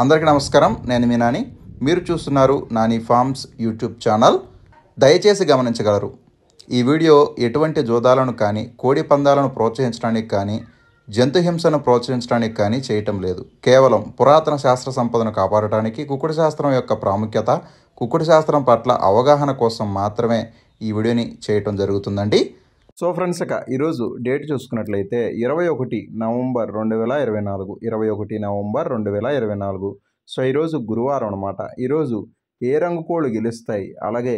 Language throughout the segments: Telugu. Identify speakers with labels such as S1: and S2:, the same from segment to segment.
S1: అందరికీ నమస్కారం నేను మీ నాని మీరు చూస్తున్నారు నాని ఫార్మ్స్ యూట్యూబ్ ఛానల్ దయచేసి గమనించగలరు ఈ వీడియో ఎటువంటి జోదాలను కానీ కోడి పందాలను ప్రోత్సహించడానికి కానీ జంతుహింసను ప్రోత్సహించడానికి కానీ చేయటం లేదు కేవలం పురాతన శాస్త్ర సంపదను కాపాడటానికి కుకుడు శాస్త్రం యొక్క ప్రాముఖ్యత కుకుడు శాస్త్రం పట్ల అవగాహన కోసం మాత్రమే ఈ వీడియోని చేయటం జరుగుతుందండి సో ఫ్రెండ్స్ ఇక ఈరోజు డేట్ చూసుకున్నట్లయితే ఇరవై ఒకటి నవంబర్ రెండు వేల ఇరవై నాలుగు ఇరవై ఒకటి నవంబర్ రెండు వేల ఇరవై నాలుగు సో ఈరోజు గురువారం అనమాట ఈరోజు ఏ రంగు కోళ్ళు గెలుస్తాయి అలాగే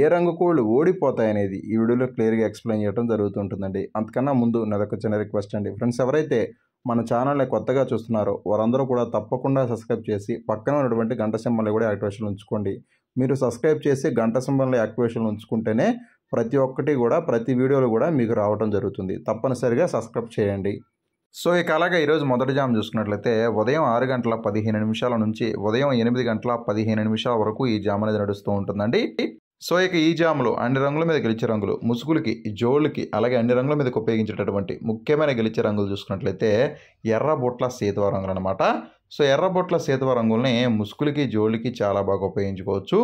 S1: ఏ రంగు కోళ్ళు ఓడిపోతాయి అనేది ఈ వీడియోలో క్లియర్గా ఎక్స్ప్లెయిన్ చేయడం జరుగుతుంటుందండి అంతకన్నా ముందు నాదొక చిన్న రిక్వెస్ట్ అండి ఫ్రెండ్స్ ఎవరైతే మన ఛానల్ని కొత్తగా చూస్తున్నారో వారందరూ కూడా తప్పకుండా సబ్స్క్రైబ్ చేసి పక్కన ఉన్నటువంటి గంట సింబల్ని కూడా యాక్టివేషన్ ఉంచుకోండి మీరు సబ్స్క్రైబ్ చేసి గంట సింబల్ని యాక్టివేషన్ ఉంచుకుంటేనే ప్రతి ఒక్కటి కూడా ప్రతి వీడియోలు కూడా మీకు రావడం జరుగుతుంది తప్పనిసరిగా సబ్స్క్రైబ్ చేయండి సో ఇక అలాగే ఈరోజు మొదటి జామ్ చూసుకున్నట్లయితే ఉదయం ఆరు గంటల పదిహేను నిమిషాల నుంచి ఉదయం ఎనిమిది గంటల పదిహేను నిమిషాల వరకు ఈ జామ్ అనేది నడుస్తూ ఉంటుందండి సో ఇక ఈ జాములు అన్ని రంగుల మీద గెలిచే రంగులు ముసుగులకి జోళ్ళకి అలాగే అన్ని రంగుల మీదకి ఉపయోగించేటటువంటి ముఖ్యమైన గెలిచే రంగులు చూసుకున్నట్లయితే ఎర్ర బొట్ల సీతవ రంగులు అనమాట సో ఎర్రబొట్ల సీతవ రంగుల్ని ముసుగులకి జోళ్ళకి చాలా బాగా ఉపయోగించుకోవచ్చు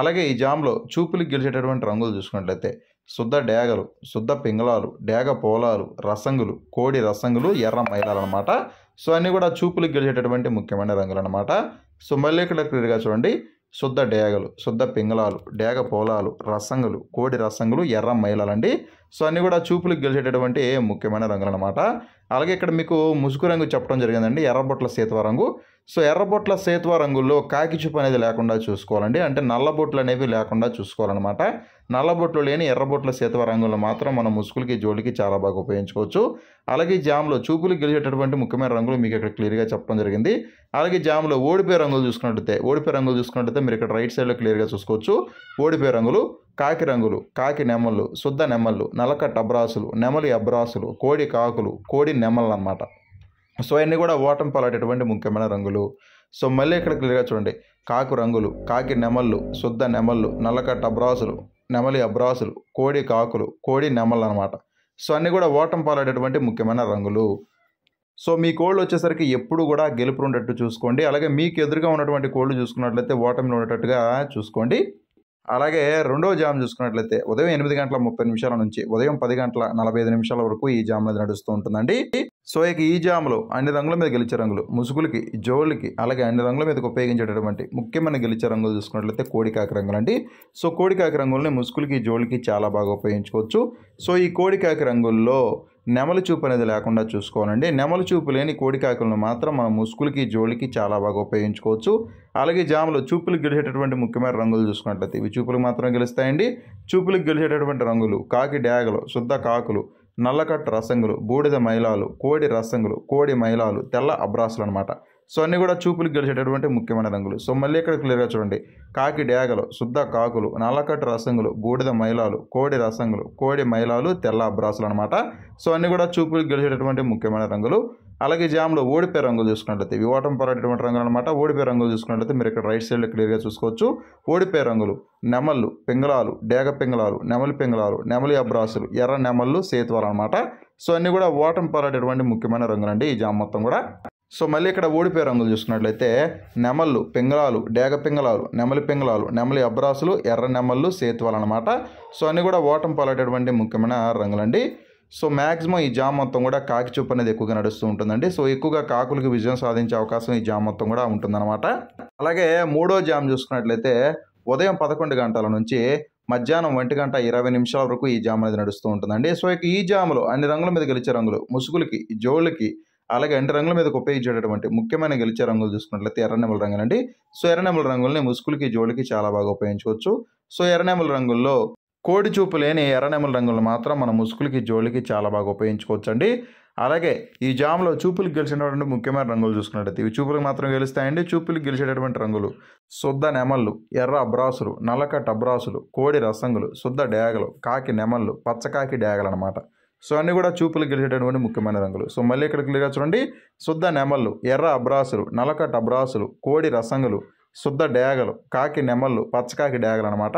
S1: అలాగే ఈ జామ్లో చూపులు గెలిచేటటువంటి రంగులు చూసుకున్నట్లయితే శుద్ధ డేగలు శుద్ధ పింగళాలు డేగ పోలాలు రసంగులు కోడి రసంగులు ఎర్ర మైలాలు అనమాట సో అన్నీ కూడా చూపులు గెలిచేటటువంటి ముఖ్యమైన రంగులు అనమాట సో మళ్ళీ ఇక్కడ క్లియర్గా చూడండి శుద్ధ డేగలు శుద్ధ పింగళాలు డేగ పోలాలు రసంగులు కోడి రసంగులు ఎర్ర మైలాలండి సో అన్నీ కూడా చూపులకు గెలిచేటటువంటి ముఖ్యమైన రంగులు అనమాట అలాగే ఇక్కడ మీకు ముసుగు రంగు చెప్పడం జరిగిందండి ఎర్రబొట్ల సేతువ రంగు సో ఎర్రబొట్ల సేతువ రంగుల్లో కాకి చూపు అనేది లేకుండా చూసుకోవాలండి అంటే నల్లబొట్లు అనేవి లేకుండా చూసుకోవాలన్నమాట నల్లబొట్లు లేని ఎర్రబొట్ల సేతువ రంగులు మాత్రం మన ముసుగులకి జోలికి చాలా బాగా ఉపయోగించుకోవచ్చు అలాగే జామ్లో చూపులు గెలిచేటటువంటి ముఖ్యమైన రంగులు మీకు ఇక్కడ క్లియర్గా చెప్పడం జరిగింది అలాగే జామ్లో ఓడిపోయే రంగులు చూసుకున్నట్టయితే ఓడిపోయే రంగులు చూసుకున్నట్టయితే మీరు ఇక్కడ రైట్ సైడ్లో క్లియర్గా చూసుకోవచ్చు ఓడిపోయే రంగులు కాకి రంగులు కాకి నెమళ్ళు శుద్ధ నెమళ్ళు నలకట్ అబ్రాసులు నెమలి అబ్రాసులు కోడి కాకులు కోడి నెమళ్ళు అనమాట సో అన్నీ కూడా ఓటం పాలటటువంటి ముఖ్యమైన రంగులు సో మళ్ళీ ఇక్కడ క్లియర్గా చూడండి కాకు రంగులు కాకి నెమళ్ళు శుద్ధ నెమళ్ళు నల్లకట్ట అబ్రాసులు నెమలి అబ్రాసులు కోడి కాకులు కోడి నెమళ్ళు అనమాట సో అన్నీ కూడా ఓటం పాలటటువంటి ముఖ్యమైన రంగులు సో మీ కోళ్ళు వచ్చేసరికి ఎప్పుడు కూడా గెలుపు ఉండేటట్టు చూసుకోండి అలాగే మీకు ఎదురుగా ఉన్నటువంటి కోళ్ళు చూసుకున్నట్లయితే ఓటమిలో ఉండేటట్టుగా చూసుకోండి అలాగే రెండవ జామ్ చూసుకున్నట్లయితే ఉదయం ఎనిమిది గంటల ముప్పై నిమిషాల నుంచి ఉదయం పది గంటల నలభై ఐదు నిమిషాల వరకు ఈ జామ్ అనేది నడుస్తూ ఉంటుందండి సో ఇక ఈ జాములు అన్ని రంగుల మీద గెలిచే రంగులు ముసుగులకి జోళ్ళకి అలాగే అన్ని రంగుల మీదకి ఉపయోగించేటటువంటి ముఖ్యమైన గెలిచే రంగులు చూసుకున్నట్లయితే కోడికాకి రంగులు అండి సో కోడికాకి రంగుల్ని ముసుగులకి జోళ్ళకి చాలా బాగా ఉపయోగించుకోవచ్చు సో ఈ కోడికాకి రంగుల్లో నెమలి చూపు అనేది లేకుండా చూసుకోవాలండి నెమలి చూపు లేని కోడికాకులను మాత్రం మనం ముసుగులకి జోలికి చాలా బాగా ఉపయోగించుకోవచ్చు అలాగే జాములు చూపులు గెలిచేటటువంటి ముఖ్యమైన రంగులు చూసుకున్నట్లయితే ఇవి చూపులు మాత్రం గెలుస్తాయండి చూపులకు గెలిచేటటువంటి రంగులు కాకి డ్యాగలు శుద్ధ కాకులు నల్లకట్టు రసంగులు బూడిద మైలాలు కోడి రసంగులు కోడి మైలాలు తెల్ల అబ్రాసులు అనమాట సో అన్నీ కూడా చూపులు గెలిచేటటువంటి ముఖ్యమైన రంగులు సో మళ్ళీ ఇక్కడ క్లియర్గా చూడండి కాకి డేగలు శుద్ధ కాకులు నల్లకట్టు రసంగులు బూడిద మైలాలు కోడి రసంగులు కోడి మైలాలు తెల్ల అబ్రాసులు అనమాట సో అన్నీ కూడా చూపులు గెలిచేటటువంటి ముఖ్యమైన రంగులు అలాగే జామ్లో ఓడిపే రంగులు చూసుకున్నట్లయితే ఈ ఓటం పరాటటువంటి రంగులు అనమాట ఓడిపే రంగులు చూసుకున్నట్లయితే మీరు ఇక్కడ రైట్ సైడ్లో క్లియర్గా చూసుకోవచ్చు ఓడిపే రంగులు నెమళ్ళు పింగళాలు డేగ పింగళాలు నెమలి పింగళాలు నెమలి అబ్రాసులు ఎర్ర నెమళ్ళు సేతువాలు అనమాట సో అన్నీ కూడా ఓటం పరాటటువంటి ముఖ్యమైన రంగులండి ఈ జామ్ మొత్తం కూడా సో మళ్ళీ ఇక్కడ ఓడిపోయే రంగులు చూసుకున్నట్లయితే నెమళ్ళు పింగళాలు డేగ పింగళాలు నెమలి పింగళాలు నెమలి అబ్రాసులు ఎర్ర నెమళ్ళు సేతువాలు అనమాట సో అన్నీ కూడా ఓటం పాలేటటువంటి ముఖ్యమైన రంగులండి సో మ్యాక్సిమం ఈ జామ్ మొత్తం కూడా కాకి చూపు అనేది ఎక్కువగా నడుస్తూ ఉంటుందండి సో ఎక్కువగా కాకులకి విజయం సాధించే అవకాశం ఈ జామ్ మొత్తం కూడా ఉంటుందన్నమాట అలాగే మూడో జామ్ చూసుకున్నట్లయితే ఉదయం పదకొండు గంటల నుంచి మధ్యాహ్నం ఒంటి గంట ఇరవై నిమిషాల వరకు ఈ జామ్ అనేది నడుస్తూ ఉంటుందండి సో ఈ జాములు అన్ని రంగుల మీద గెలిచే రంగులు ముసుగులకి జోళ్ళకి అలాగే ఎండు రంగుల మీద ఉపయోగించేటటువంటి ముఖ్యమైన గెలిచే రంగులు చూసుకున్నట్లయితే ఎర్రనెమల రంగులండి సో ఎర్రనెమల రంగుల్ని ముసుగులకి జోళ్ళకి చాలా బాగా ఉపయోగించవచ్చు సో ఎర్రనెమల రంగుల్లో కోడి చూపు లేని ఎర్రనెమల రంగులు మాత్రం మన ముసుగులకి జోళ్ళకి చాలా బాగా ఉపయోగించుకోవచ్చు అండి అలాగే ఈ జామ్లో చూపులకు గెలిచినటువంటి ముఖ్యమైన రంగులు చూసుకున్నట్లయితే ఇవి చూపులకు మాత్రం గెలుస్తాయండి చూపులకు గెలిచేటటువంటి రంగులు శుద్ధ నెమళ్ళు ఎర్ర అబ్రాసులు నల్లకట్ టబ్రాసులు కోడి రసంగులు శుద్ధ డ్యాగలు కాకి నెమళ్ళు పచ్చకాకి డ్యాగలు అనమాట సో అన్నీ కూడా చూపులు గెలిచేటటువంటి ముఖ్యమైన రంగులు సో మళ్ళీ ఇక్కడ క్లియర్గా చూడండి శుద్ధ నెమళ్ళు ఎర్ర అబ్రాసులు నలకట్ అబ్రాసులు కోడి రసంగులు శుద్ధ డేగలు కాకి నెమళ్ళు పచ్చకాకి డేగలు అనమాట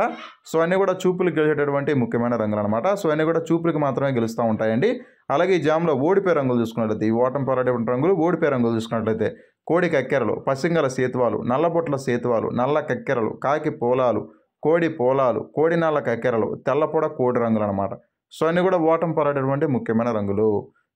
S1: సో అన్నీ కూడా చూపులు గెలిచేటటువంటి ముఖ్యమైన రంగులు అనమాట సో అన్నీ కూడా చూపులకు మాత్రమే గెలుస్తూ ఉంటాయండి అలాగే ఈ జామ్లో ఓడిపే రంగులు చూసుకున్నట్లయితే ఈ ఓటం పోరాడేటువంటి రంగులు ఓడిపే రంగులు చూసుకున్నట్లయితే కోడి కక్కెరలు పసింగల సేతువాలు నల్లబొట్ల సేతువాలు నల్ల కక్కెరలు కాకి పోలాలు కోడి పోలాలు కోడి నల్ల కక్కెరలు తెల్లపొడ కోడి రంగులు అనమాట సో అన్నీ కూడా ఓటం పాలైనటువంటి ముఖ్యమైన రంగులు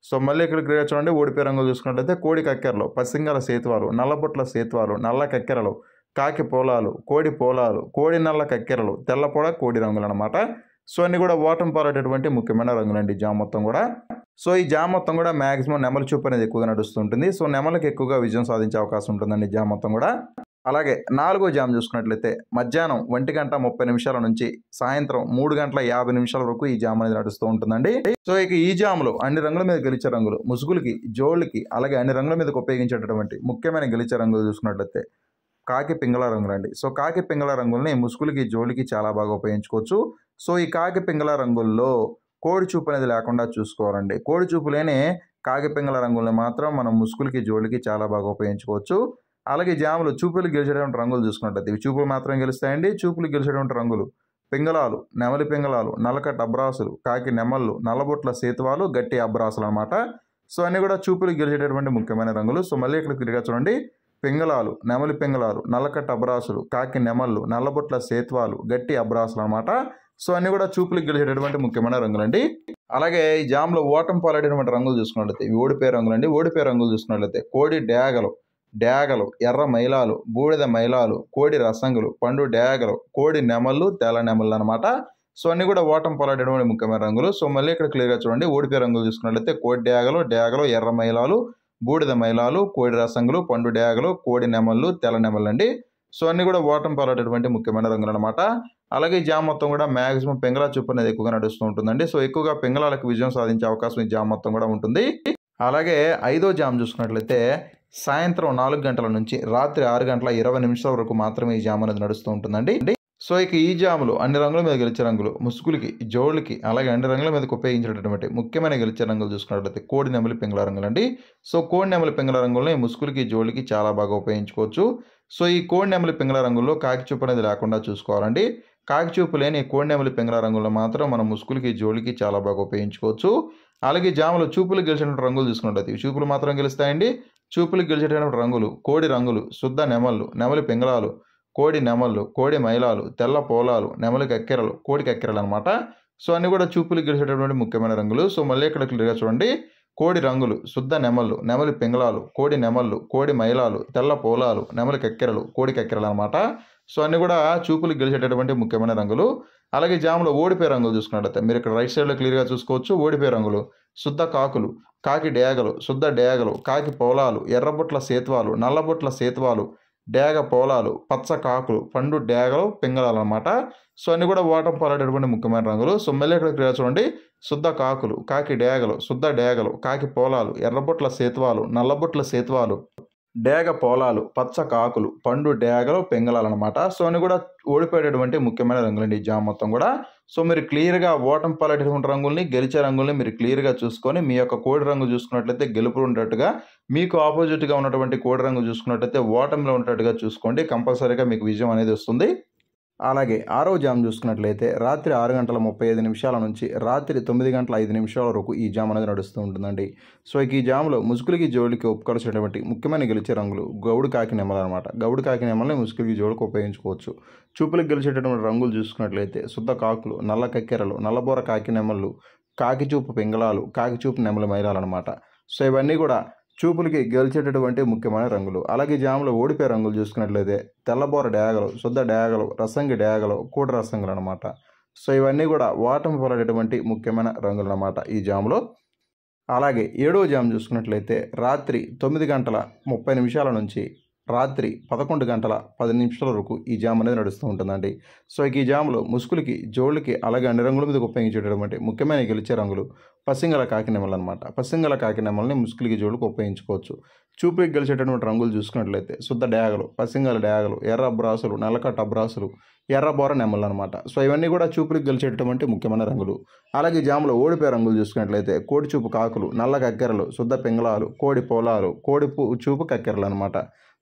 S1: సో మళ్ళీ ఇక్కడ క్రీడ చూడండి ఓడిపోయే రంగులు చూసుకున్నట్లయితే కోడి కక్కెరలు పసింగల సేతువాలు నల్లబొట్ల సేతువాలు నల్ల కక్కెరలు కాకి పోలాలు కోడి పోలాలు కోడి నల్ల కక్కెరలు తెల్లపొడ కోడి రంగులు అనమాట సో అన్నీ కూడా ఓటం పాలైనటువంటి ముఖ్యమైన రంగులండి జామ మొత్తం కూడా సో ఈ జామ మొత్తం కూడా మ్యాక్సిమం నెమల చూపు అనేది ఎక్కువగా నడుస్తుంటుంది సో నెమలకు ఎక్కువగా విజయం సాధించే అవకాశం ఉంటుందండి జామ మొత్తం కూడా అలాగే నాలుగో జామ్ చూసుకున్నట్లయితే మధ్యాహ్నం ఒంటి గంట ముప్పై నిమిషాల నుంచి సాయంత్రం మూడు గంటల యాభై నిమిషాల వరకు ఈ జామ్ అనేది నడుస్తూ ఉంటుందండి సో ఇక ఈ జాములో అన్ని రంగుల మీద గెలిచే రంగులు ముసుగులకి జోళ్ళకి అలాగే అన్ని రంగుల మీదకి ఉపయోగించేటటువంటి ముఖ్యమైన గెలిచే రంగులు చూసుకున్నట్లయితే కాకి పింగళ రంగులు అండి సో కాకి పింగళ రంగుల్ని ముసుగులకి జోళ్ళకి చాలా బాగా ఉపయోగించుకోవచ్చు సో ఈ కాకి పింగళ రంగుల్లో కోడి చూపు అనేది లేకుండా చూసుకోవాలండి కోడి చూపు లేని కాకి పింగళ రంగుల్ని మాత్రం మనం ముసుగులకి జోళ్ళకి చాలా బాగా ఉపయోగించుకోవచ్చు అలాగే జాములు చూపులు గెలిచేటువంటి రంగులు చూసుకున్నట్టయితే ఇవి చూపులు మాత్రమే గెలుస్తాయండి చూపులు గెలిచేటువంటి రంగులు పింగళాలు నెమలి పింగళాలు నల్లకట్ అబ్రాసులు కాకి నెమళ్ళు నల్లబొట్ల సేతువాలు గట్టి అబ్రాసులు అనమాట సో అన్నీ కూడా చూపులు గెలిచేటటువంటి ముఖ్యమైన రంగులు సో మళ్ళీ ఇక్కడ తిరిగా చూడండి పింగళాలు నెమలి పింగళాలు నల్లకట్ట అబ్రాసులు కాకి నెమళ్ళు నల్లబొట్ల సేత్వాలు గట్టి అబ్రాసులు అనమాట సో అన్నీ కూడా చూపులు గెలిచేటటువంటి ముఖ్యమైన రంగులండి అలాగే ఈ జామ్లో ఓటం పాలైనటువంటి రంగులు చూసుకున్నట్లయితే ఇవి ఓడిపోయే రంగులండి ఓడిపోయే రంగులు చూసుకున్నట్లయితే కోడి డ్యాగలు డేగలు ఎర్ర మైలాలు బూడిద మైలాలు కోడి రసంగులు పండు డేగలు కోడి నెమళ్ళు తెల్ల నెమళ్ళు అనమాట సో అన్నీ కూడా ఓటం పొలాడేటువంటి ముఖ్యమైన రంగులు సో మళ్ళీ ఇక్కడ క్లియర్గా చూడండి ఓడిపోయే రంగులు చూసుకున్నట్లయితే కోడి డేగలు డేగలు ఎర్ర మైలాలు బూడిద మైలాలు కోడి రసంగులు పండు డేగలు కోడి నెమళ్ళు తెల్ల నెమళ్ళు అండి సో అన్నీ కూడా ఓటం పొలాడేటువంటి ముఖ్యమైన రంగులు అనమాట అలాగే జామ్ మొత్తం కూడా మ్యాక్సిమం పెంగళా చూపు అనేది ఎక్కువగా నడుస్తూ ఉంటుందండి సో ఎక్కువగా పెంగళాలకు విజయం సాధించే అవకాశం ఈ జామ్ మొత్తం కూడా ఉంటుంది అలాగే ఐదో జామ్ చూసుకున్నట్లయితే సాయంత్రం నాలుగు గంటల నుంచి రాత్రి ఆరు గంటల ఇరవై నిమిషాల వరకు మాత్రమే ఈ జామ్ అనేది నడుస్తూ ఉంటుందండి సో ఇక ఈ జాములు అన్ని రంగుల మీద గెలిచే రంగులు ముసుగులకి జోళ్ళకి అలాగే అన్ని రంగుల మీదకి ఉపయోగించేటటువంటి ముఖ్యమైన గెలిచే రంగులు చూసుకున్నట్లయితే కోడి నెమలి పింగళ రంగులు అండి సో కోడి నెమలి పింగళ రంగులని ముసుగులకి జోళ్ళకి చాలా బాగా ఉపయోగించుకోవచ్చు సో ఈ కోడి నెమలి పింగళ రంగుల్లో కాకి చూపు అనేది లేకుండా చూసుకోవాలండి కాకిచూపు లేని కోడినెమలి పింగళ రంగుల్లో మాత్రం మనం ముసుగులకి జోలికి చాలా బాగా ఉపయోగించుకోవచ్చు అలాగే జామలో చూపులు గెలిచేటువంటి రంగులు తీసుకున్నట్టు చూపులు మాత్రం గెలుస్తాయండి చూపులు గెలిచేటటువంటి రంగులు కోడి రంగులు శుద్ధ నెమళ్ళు నెమలి పెంగళాలు కోడి నెమళ్ళు కోడి మైలాలు తెల్ల పోలాలు నెమలి కక్కెరలు కోడి కక్కెరలు అనమాట సో అన్నీ కూడా చూపులు గెలిచేటటువంటి ముఖ్యమైన రంగులు సో మళ్ళీ ఇక్కడ క్లియర్గా చూడండి కోడి రంగులు శుద్ధ నెమళ్ళు నెమలి పింగళాలు కోడి నెమళ్ళు కోడి మైలాలు తెల్ల పోలాలు నెమలి కక్కెరలు కోడి కక్కెరలు అనమాట సో అన్నీ కూడా చూపులు గెలిచేటటువంటి ముఖ్యమైన రంగులు అలాగే జాములో ఓడిపోయే రంగులు చూసుకున్నట్టయితే మీరు ఇక్కడ రైట్ సైడ్లో క్లియర్గా చూసుకోవచ్చు ఓడిపోయే రంగులు శుద్ధ కాకులు కాకి డేగలు శుద్ధ డేగలు కాకి పొలాలు ఎర్రబుట్ల సేత్వాలు నల్లబుట్ల సేతువాలు డేగ పొలాలు పచ్చ కాకులు పండు డేగలు పింగళాలు అనమాట సో అన్నీ కూడా వాటం పోలాడేటువంటి ముఖ్యమైన రంగులు సో మళ్ళీ ఇక్కడ క్లియర్ చూడండి శుద్ధ కాకులు కాకి డేగలు శుద్ధ డేగలు కాకి పొలాలు ఎర్రబుట్ల సేత్వాలు నల్లబుట్ల సేతువాలు డేగ పొలాలు పచ్చ కాకులు పండు డేగలు పెంగళాలు అనమాట సో అని కూడా ఓడిపోయేటటువంటి ముఖ్యమైన రంగులండి ఈ జామ్ మొత్తం కూడా సో మీరు క్లియర్గా ఓటం పాలేటటువంటి రంగుల్ని గెలిచే రంగుల్ని మీరు క్లియర్గా చూసుకొని మీ యొక్క కోడి రంగు చూసుకున్నట్లయితే గెలుపులు ఉన్నట్టుగా మీకు ఆపోజిట్గా ఉన్నటువంటి కోడి రంగు చూసుకున్నట్లయితే ఓటంలో ఉన్నట్టుగా చూసుకోండి కంపల్సరీగా మీకు విజయం అనేది వస్తుంది అలాగే ఆరో జామ్ చూసుకున్నట్లయితే రాత్రి ఆరు గంటల ముప్పై ఐదు నిమిషాల నుంచి రాత్రి తొమ్మిది గంటల ఐదు నిమిషాల వరకు ఈ జామ్ అనేది నడుస్తూ ఉంటుందండి సో ఈ జామ్లో ముసుగులకి జోడికి ఉపకరించినటువంటి ముఖ్యమైన గెలిచే రంగులు గౌడు కాకి నెమలు అనమాట గౌడు కాకి నెమలని ముసుగులకి జోడికి ఉపయోగించుకోవచ్చు చూపులకు గెలిచేటటువంటి రంగులు చూసుకున్నట్లయితే శుద్ధ కాకులు నల్ల కక్కెరలు నల్లబోర కాకి నెమళ్ళు కాకిచూపు పింగళాలు కాకిచూపు మైలాలు మైలాలన్నమాట సో ఇవన్నీ కూడా చూపులకి గెలిచేటటువంటి ముఖ్యమైన రంగులు అలాగే జాములో ఓడిపోయే రంగులు చూసుకున్నట్లయితే తెల్లబోర డయాగలు శుద్ధ డయాగలు రసంగి డయాగలు కూడ రసంగులు అనమాట సో ఇవన్నీ కూడా వాటం పొలటటువంటి ముఖ్యమైన రంగులు అనమాట ఈ జాములో అలాగే ఏడో జామ్ చూసుకున్నట్లయితే రాత్రి తొమ్మిది గంటల ముప్పై నిమిషాల నుంచి రాత్రి పదకొండు గంటల పది నిమిషాల వరకు ఈ జామ్ అనేది నడుస్తూ ఉంటుందండి సో ఈ జామ్లో ముసుగులకి జోళ్ళకి అలాగే అన్ని రంగుల మీద ఉపయోగించేటటువంటి ముఖ్యమైన గెలిచే రంగులు పసింగల నెమలు అనమాట పసింగల కాకి నెమల్ని ముసుగులకి జోళ్ళకి ఉపయోగించుకోవచ్చు చూపుకి గెలిచేటటువంటి రంగులు చూసుకున్నట్లయితే శుద్ధ డయాగలు పసింగల డయాగలు ఎర్ర బ్రాసులు నల్లకట్ట బ్రాసులు ఎర్ర బోర నెమలు అనమాట సో ఇవన్నీ కూడా చూపులకు గెలిచేటటువంటి ముఖ్యమైన రంగులు అలాగే జాములో ఓడిపోయే రంగులు చూసుకున్నట్లయితే కోడి చూపు కాకులు నల్ల కక్కెరలు శుద్ధ పింగళాలు కోడి పొలాలు కోడి చూపు కక్కెరలు అనమాట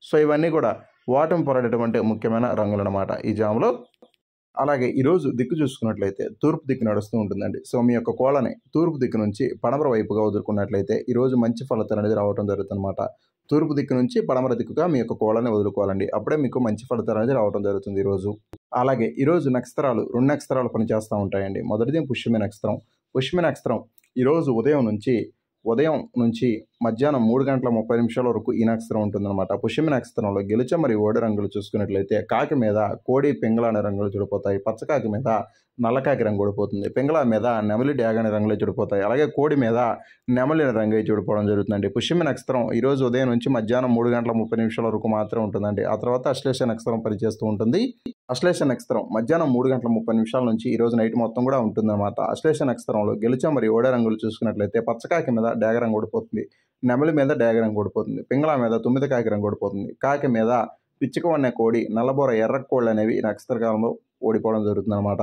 S1: సో ఇవన్నీ కూడా వాటం పొరడటువంటి ముఖ్యమైన రంగులు అనమాట ఈ జాములో అలాగే ఈరోజు దిక్కు చూసుకున్నట్లయితే తూర్పు దిక్కు నడుస్తూ ఉంటుందండి సో మీ యొక్క కోళ్ళని తూర్పు దిక్కు నుంచి పడమర వైపుగా వదులుకున్నట్లయితే ఈరోజు మంచి ఫలితాలు అనేది రావడం జరుగుతుందన్నమాట తూర్పు దిక్కు నుంచి పడమర దిక్కుగా మీ యొక్క కోళ్ళని వదులుకోవాలండి అప్పుడే మీకు మంచి ఫలితాలు అనేది రావడం జరుగుతుంది ఈరోజు అలాగే ఈరోజు నక్షత్రాలు రెండు నక్షత్రాలు పనిచేస్తూ ఉంటాయండి మొదటిది పుష్యమి నక్షత్రం పుష్యమి నక్షత్రం ఈరోజు ఉదయం నుంచి ఉదయం నుంచి మధ్యాహ్నం మూడు గంటల ముప్పై నిమిషాల వరకు ఈ నక్షత్రం ఉంటుందన్నమాట పుష్యమి నక్షత్రంలో గెలుచ మరియు ఓడి రంగులు చూసుకున్నట్లయితే కాకి మీద కోడి పింగళ అనే రంగులు చెడిపోతాయి పచ్చకాకి మీద నల్లకాకి రంగు ఓడిపోతుంది పింగళ మీద నెమలి డ్యాగ్ అనే రంగులే చెడిపోతాయి అలాగే కోడి మీద నెమలి రంగు చెడిపోవడం జరుగుతుందండి పుష్యమి నక్షత్రం ఈరోజు ఉదయం నుంచి మధ్యాహ్నం మూడు గంటల ముప్పై నిమిషాల వరకు మాత్రం ఉంటుందండి ఆ తర్వాత అశ్లేష నక్షత్రం పనిచేస్తూ ఉంటుంది అశ్లేష నక్షత్రం మధ్యాహ్నం మూడు గంటల ముప్పై నిమిషాల నుంచి ఈ రోజు నైట్ మొత్తం కూడా ఉంటుందన్నమాట అశ్లేష నక్షత్రంలో గెలుచ మరియు ఓడ రంగులు చూసుకున్నట్లయితే పచ్చకాకి మీద డేగరం ఓడిపోతుంది నెమలి మీద డేగరం ఓడిపోతుంది పింగళ మీద తొమ్మిది కాకి రంగు ఓడిపోతుంది కాకి మీద పిచ్చుక వన్న కోడి నల్లబోర ఎర్ర కోళ్ళు అనేవి నక్షత్ర కాలంలో ఓడిపోవడం జరుగుతుందన్నమాట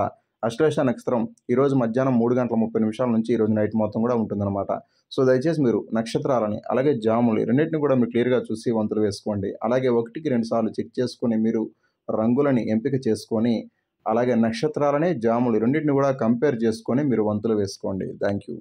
S1: అశ్లేష నక్షత్రం ఈరోజు మధ్యాహ్నం మూడు గంటల ముప్పై నిమిషాల నుంచి ఈరోజు నైట్ మొత్తం కూడా ఉంటుందన్నమాట సో దయచేసి మీరు నక్షత్రాలని అలాగే జాములు రెండింటిని కూడా మీరు క్లియర్గా చూసి వంతులు వేసుకోండి అలాగే ఒకటికి రెండు సార్లు చెక్ చేసుకుని మీరు రంగులని ఎంపిక చేసుకొని అలాగే నక్షత్రాలని జాములు రెండింటిని కూడా కంపేర్ చేసుకొని మీరు వంతులు వేసుకోండి థ్యాంక్ యూ